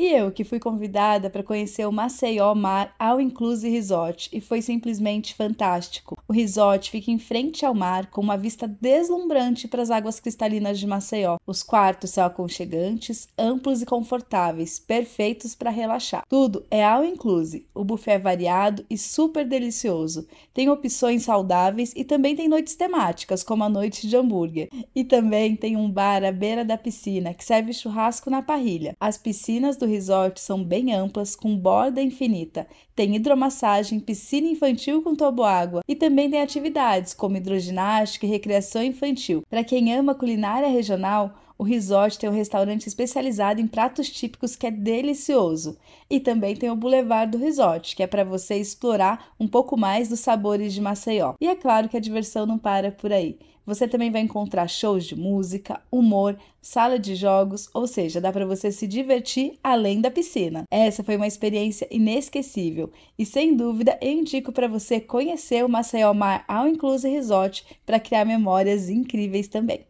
E eu, que fui convidada para conhecer o Maceió Mar All Inclusive Resort e foi simplesmente fantástico. O resort fica em frente ao mar com uma vista deslumbrante para as águas cristalinas de Maceió. Os quartos são aconchegantes, amplos e confortáveis, perfeitos para relaxar. Tudo é All Inclusive, o buffet é variado e super delicioso. Tem opções saudáveis e também tem noites temáticas, como a noite de hambúrguer. E também tem um bar à beira da piscina que serve churrasco na parrilha. As piscinas do resort são bem amplas, com borda infinita. Tem hidromassagem, piscina infantil com toboágua e também tem atividades como hidroginástica e recreação infantil. Para quem ama culinária regional, o resort tem um restaurante especializado em pratos típicos que é delicioso. E também tem o Boulevard do Resort, que é para você explorar um pouco mais dos sabores de Maceió. E é claro que a diversão não para por aí. Você também vai encontrar shows de música, humor, sala de jogos, ou seja, dá para você se divertir além da piscina. Essa foi uma experiência inesquecível e sem dúvida eu indico para você conhecer o Maceió Mar All Inclusive Resort para criar memórias incríveis também.